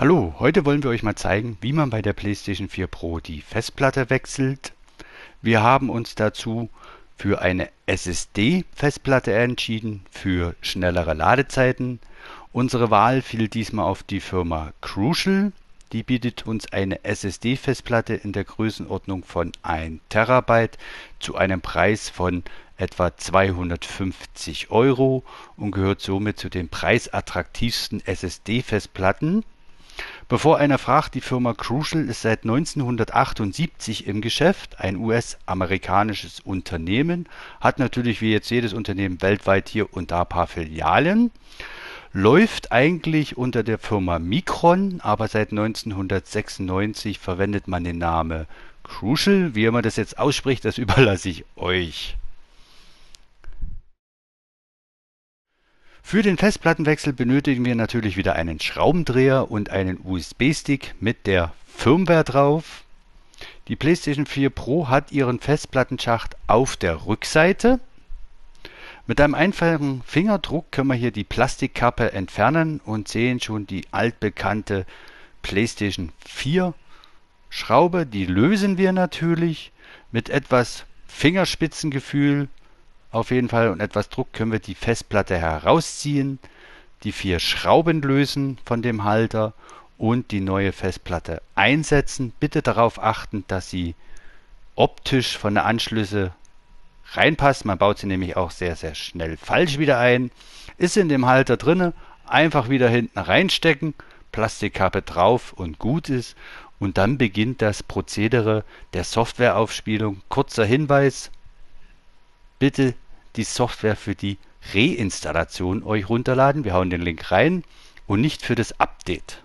Hallo, heute wollen wir euch mal zeigen, wie man bei der PlayStation 4 Pro die Festplatte wechselt. Wir haben uns dazu für eine SSD-Festplatte entschieden, für schnellere Ladezeiten. Unsere Wahl fiel diesmal auf die Firma Crucial. Die bietet uns eine SSD-Festplatte in der Größenordnung von 1 TB zu einem Preis von etwa 250 Euro und gehört somit zu den preisattraktivsten SSD-Festplatten. Bevor einer fragt, die Firma Crucial ist seit 1978 im Geschäft, ein US-amerikanisches Unternehmen, hat natürlich wie jetzt jedes Unternehmen weltweit hier und da ein paar Filialen, läuft eigentlich unter der Firma Micron, aber seit 1996 verwendet man den Namen Crucial. Wie immer das jetzt ausspricht, das überlasse ich euch. Für den Festplattenwechsel benötigen wir natürlich wieder einen Schraubendreher und einen USB-Stick mit der Firmware drauf. Die PlayStation 4 Pro hat ihren Festplattenschacht auf der Rückseite. Mit einem einfachen Fingerdruck können wir hier die Plastikkappe entfernen und sehen schon die altbekannte PlayStation 4 Schraube. Die lösen wir natürlich mit etwas Fingerspitzengefühl auf jeden Fall und etwas Druck können wir die Festplatte herausziehen, die vier Schrauben lösen von dem Halter und die neue Festplatte einsetzen. Bitte darauf achten, dass sie optisch von den Anschlüsse reinpasst. Man baut sie nämlich auch sehr, sehr schnell falsch wieder ein. Ist in dem Halter drinne, einfach wieder hinten reinstecken, Plastikkappe drauf und gut ist. Und dann beginnt das Prozedere der Softwareaufspielung. Kurzer Hinweis, bitte die Software für die Reinstallation euch runterladen. Wir hauen den Link rein und nicht für das Update.